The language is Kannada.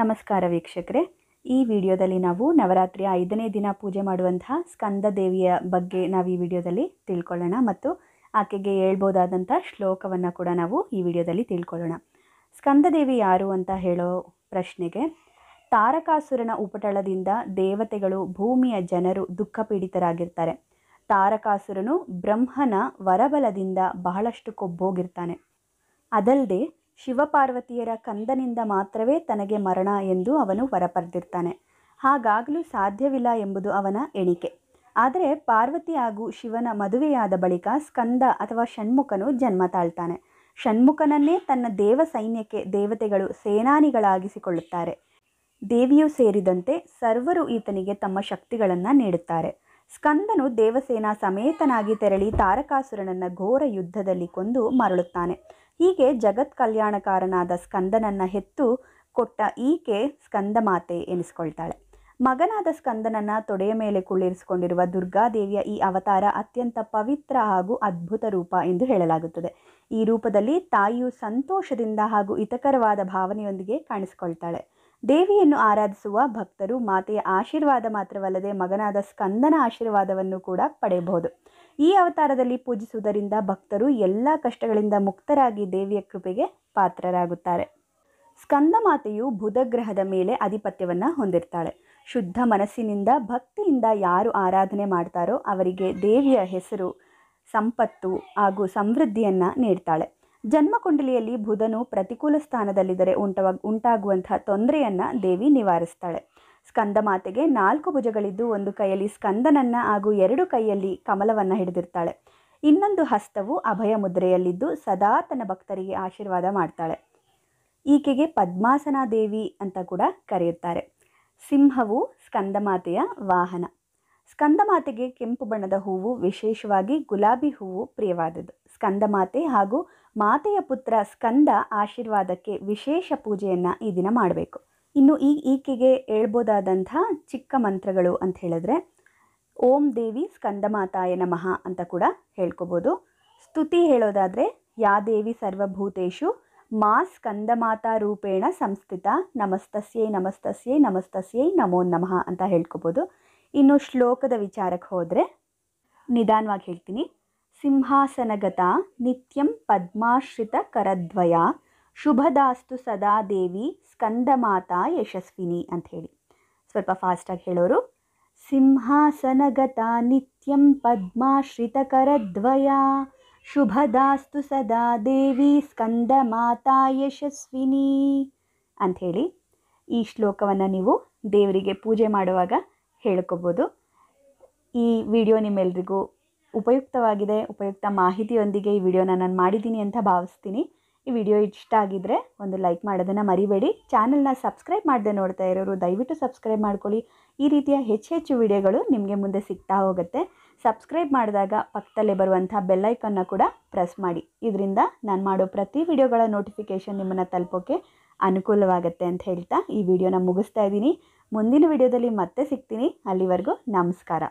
ನಮಸ್ಕಾರ ವೀಕ್ಷಕರೇ ಈ ವಿಡಿಯೋದಲ್ಲಿ ನಾವು ನವರಾತ್ರಿಯ ಐದನೇ ದಿನ ಪೂಜೆ ಮಾಡುವಂತಹ ಸ್ಕಂದ ದೇವಿಯ ಬಗ್ಗೆ ನಾವು ಈ ವಿಡಿಯೋದಲ್ಲಿ ತಿಳ್ಕೊಳ್ಳೋಣ ಮತ್ತು ಆಕೆಗೆ ಹೇಳ್ಬೋದಾದಂಥ ಶ್ಲೋಕವನ್ನು ಕೂಡ ನಾವು ಈ ವಿಡಿಯೋದಲ್ಲಿ ತಿಳ್ಕೊಳ್ಳೋಣ ಸ್ಕಂದ ದೇವಿ ಯಾರು ಅಂತ ಹೇಳೋ ಪ್ರಶ್ನೆಗೆ ತಾರಕಾಸುರನ ಉಪಟಳದಿಂದ ದೇವತೆಗಳು ಭೂಮಿಯ ಜನರು ದುಃಖ ಪೀಡಿತರಾಗಿರ್ತಾರೆ ತಾರಕಾಸುರನು ಬ್ರಹ್ಮನ ವರಬಲದಿಂದ ಬಹಳಷ್ಟು ಕೊಬ್ಬೋಗಿರ್ತಾನೆ ಅದಲ್ಲದೆ ಶಿವಪಾರ್ವತಿಯರ ಕಂದನಿಂದ ಮಾತ್ರವೇ ತನಗೆ ಮರಣ ಎಂದು ಅವನು ಹೊರಪರೆದಿರ್ತಾನೆ ಹಾಗಾಗಲೂ ಸಾಧ್ಯವಿಲ್ಲ ಎಂಬುದು ಅವನ ಎಣಿಕೆ ಆದರೆ ಪಾರ್ವತಿ ಹಾಗೂ ಶಿವನ ಮದುವೆಯಾದ ಬಳಿಕ ಸ್ಕಂದ ಅಥವಾ ಷಣ್ಮುಖನು ಜನ್ಮ ತಾಳ್ತಾನೆ ಷಣ್ಮುಖನನ್ನೇ ತನ್ನ ದೇವ ಸೈನ್ಯಕ್ಕೆ ದೇವತೆಗಳು ಸೇನಾನಿಗಳಾಗಿಸಿಕೊಳ್ಳುತ್ತಾರೆ ದೇವಿಯು ಸೇರಿದಂತೆ ಸರ್ವರು ಈತನಿಗೆ ತಮ್ಮ ಶಕ್ತಿಗಳನ್ನು ನೀಡುತ್ತಾರೆ ಸ್ಕಂದನು ದೇವಸೇನ ಸಮೇತನಾಗಿ ತೆರಳಿ ತಾರಕಾಸುರನನ್ನ ಘೋರ ಯುದ್ಧದಲ್ಲಿ ಕೊಂದು ಮರಳುತ್ತಾನೆ ಹೀಗೆ ಜಗತ್ ಕಲ್ಯಾಣಕಾರನಾದ ಸ್ಕಂದನನ್ನ ಹೆತ್ತು ಕೊಟ್ಟ ಈಕೆ ಸ್ಕಂದ ಮಾತೆ ಎನಿಸಿಕೊಳ್ತಾಳೆ ಮಗನಾದ ಸ್ಕಂದನನ್ನ ತೊಡೆಯ ಮೇಲೆ ಕುಳ್ಳಿರಿಸಿಕೊಂಡಿರುವ ದುರ್ಗಾದೇವಿಯ ಈ ಅವತಾರ ಅತ್ಯಂತ ಪವಿತ್ರ ಹಾಗೂ ಅದ್ಭುತ ರೂಪ ಎಂದು ಹೇಳಲಾಗುತ್ತದೆ ಈ ರೂಪದಲ್ಲಿ ತಾಯಿಯು ಸಂತೋಷದಿಂದ ಹಾಗೂ ಹಿತಕರವಾದ ಭಾವನೆಯೊಂದಿಗೆ ಕಾಣಿಸಿಕೊಳ್ತಾಳೆ ದೇವಿಯನ್ನು ಆರಾಧಿಸುವ ಭಕ್ತರು ಮಾತೆಯ ಆಶೀರ್ವಾದ ಮಾತ್ರವಲ್ಲದೆ ಮಗನಾದ ಸ್ಕಂದನ ಆಶೀರ್ವಾದವನ್ನು ಕೂಡ ಪಡೆಯಬಹುದು ಈ ಅವತಾರದಲ್ಲಿ ಪೂಜಿಸುವುದರಿಂದ ಭಕ್ತರು ಎಲ್ಲ ಕಷ್ಟಗಳಿಂದ ಮುಕ್ತರಾಗಿ ದೇವಿಯ ಕೃಪೆಗೆ ಪಾತ್ರರಾಗುತ್ತಾರೆ ಸ್ಕಂದ ಮಾತೆಯು ಬುಧಗ್ರಹದ ಮೇಲೆ ಆಧಿಪತ್ಯವನ್ನು ಹೊಂದಿರ್ತಾಳೆ ಶುದ್ಧ ಮನಸ್ಸಿನಿಂದ ಭಕ್ತಿಯಿಂದ ಯಾರು ಆರಾಧನೆ ಮಾಡ್ತಾರೋ ಅವರಿಗೆ ದೇವಿಯ ಹೆಸರು ಸಂಪತ್ತು ಹಾಗೂ ಸಮೃದ್ಧಿಯನ್ನು ನೀಡ್ತಾಳೆ ಜನ್ಮಕುಂಡಲಿಯಲ್ಲಿ ಬುಧನು ಪ್ರತಿಕೂಲ ಸ್ಥಾನದಲ್ಲಿದ್ದರೆ ಉಂಟವ ಉಂಟಾಗುವಂತಹ ತೊಂದರೆಯನ್ನು ದೇವಿ ನಿವಾರಿಸ್ತಾಳೆ ಸ್ಕಂದ ಮಾತೆಗೆ ನಾಲ್ಕು ಭುಜಗಳಿದ್ದು ಒಂದು ಕೈಯಲ್ಲಿ ಸ್ಕಂದನನ್ನು ಹಾಗೂ ಎರಡು ಕೈಯಲ್ಲಿ ಕಮಲವನ್ನು ಹಿಡಿದಿರ್ತಾಳೆ ಇನ್ನೊಂದು ಹಸ್ತವು ಅಭಯ ಮುದ್ರೆಯಲ್ಲಿದ್ದು ಸದಾ ತನ್ನ ಭಕ್ತರಿಗೆ ಆಶೀರ್ವಾದ ಮಾಡ್ತಾಳೆ ಈಕೆಗೆ ಪದ್ಮಾಸನ ದೇವಿ ಅಂತ ಕೂಡ ಕರೆಯುತ್ತಾರೆ ಸಿಂಹವು ಸ್ಕಂದಮಾತೆಯ ವಾಹನ ಸ್ಕಂದಮಾತೆಗೆ ಕೆಂಪು ಬಣ್ಣದ ಹೂವು ವಿಶೇಷವಾಗಿ ಗುಲಾಬಿ ಹೂವು ಪ್ರಿಯವಾದದ್ದು ಸ್ಕಂದಮಾತೆ ಹಾಗೂ ಮಾತೆಯ ಪುತ್ರ ಸ್ಕಂದ ಆಶೀರ್ವಾದಕ್ಕೆ ವಿಶೇಷ ಪೂಜೆಯನ್ನು ಈ ದಿನ ಮಾಡಬೇಕು ಇನ್ನು ಈ ಈಕೆಗೆ ಹೇಳ್ಬೋದಾದಂಥ ಚಿಕ್ಕ ಮಂತ್ರಗಳು ಅಂತ ಹೇಳಿದ್ರೆ ಓಂ ದೇವಿ ಸ್ಕಂದ ಮಾತಾಯ ನಮಃ ಅಂತ ಕೂಡ ಹೇಳ್ಕೋಬೋದು ಸ್ತುತಿ ಹೇಳೋದಾದರೆ ಯಾ ದೇವಿ ಸರ್ವಭೂತೇಶು ಮಾ ಸ್ಕಂದ ಮಾತಾ ರೂಪೇಣ ಸಂಸ್ಥಿತ ನಮಸ್ತಸ್ಯೈ ನಮಸ್ತಸ್ಯೈ ನಮಸ್ತಸ್ಯೈ ನಮೋ ನಮಃ ಅಂತ ಹೇಳ್ಕೋಬೋದು ಇನ್ನು ಶ್ಲೋಕದ ವಿಚಾರಕ್ಕೆ ಹೋದರೆ ನಿಧಾನವಾಗಿ ಹೇಳ್ತೀನಿ ಸಿಂಹಾಸನಗತ ನಿತ್ಯಂ ಪದ್ಮಾಶ್ರಿತ ಪದ್ಮಾಶ್ರಿತಕರದ್ವಯ ಶುಭದಾಸ್ತು ಸದಾ ದೇವಿ ಸ್ಕಂದಮಾತಾ ಯಶಸ್ವಿನಿ ಅಂತ ಹೇಳಿ ಸ್ವಲ್ಪ ಫಾಸ್ಟಾಗಿ ಹೇಳೋರು ಸಿಂಹಾಸನಗತ ನಿತ್ಯಂ ಪದ್ಮಾಶ್ರಿತಕರದ್ವಯ ಶುಭದಾಸ್ತು ಸದಾ ದೇವಿ ಸ್ಕಂದ ಮಾತಾ ಯಶಸ್ವಿನಿ ಅಂಥೇಳಿ ಈ ಶ್ಲೋಕವನ್ನು ನೀವು ದೇವರಿಗೆ ಪೂಜೆ ಮಾಡುವಾಗ ಹೇಳ್ಕೊಬೋದು ಈ ವಿಡಿಯೋ ನಿಮ್ಮೆಲ್ರಿಗೂ ಉಪಯುಕ್ತವಾಗಿದೆ ಉಪಯುಕ್ತ ಮಾಹಿತಿಯೊಂದಿಗೆ ಈ ವಿಡಿಯೋನ ನಾನು ಮಾಡಿದ್ದೀನಿ ಅಂತ ಭಾವಿಸ್ತೀನಿ ಈ ವಿಡಿಯೋ ಇಷ್ಟ ಆಗಿದ್ದರೆ ಒಂದು ಲೈಕ್ ಮಾಡೋದನ್ನು ಮರಿಬೇಡಿ ಚಾನಲ್ನ ಸಬ್ಸ್ಕ್ರೈಬ್ ಮಾಡದೆ ನೋಡ್ತಾ ಇರೋರು ದಯವಿಟ್ಟು ಸಬ್ಸ್ಕ್ರೈಬ್ ಮಾಡ್ಕೊಳ್ಳಿ ಈ ರೀತಿಯ ಹೆಚ್ಚು ಹೆಚ್ಚು ವಿಡಿಯೋಗಳು ನಿಮಗೆ ಮುಂದೆ ಸಿಗ್ತಾ ಹೋಗುತ್ತೆ ಸಬ್ಸ್ಕ್ರೈಬ್ ಮಾಡಿದಾಗ ಪಕ್ಕದಲ್ಲೇ ಬರುವಂಥ ಬೆಲ್ಲೈಕನ್ನ ಕೂಡ ಪ್ರೆಸ್ ಮಾಡಿ ಇದರಿಂದ ನಾನು ಮಾಡೋ ಪ್ರತಿ ವಿಡಿಯೋಗಳ ನೋಟಿಫಿಕೇಷನ್ ನಿಮ್ಮನ್ನು ತಲುಪೋಕ್ಕೆ ಅನುಕೂಲವಾಗುತ್ತೆ ಅಂತ ಹೇಳ್ತಾ ಈ ವಿಡಿಯೋನ ಮುಗಿಸ್ತಾ ಇದ್ದೀನಿ ಮುಂದಿನ ವಿಡಿಯೋದಲ್ಲಿ ಮತ್ತೆ ಸಿಗ್ತೀನಿ ಅಲ್ಲಿವರೆಗೂ ನಮಸ್ಕಾರ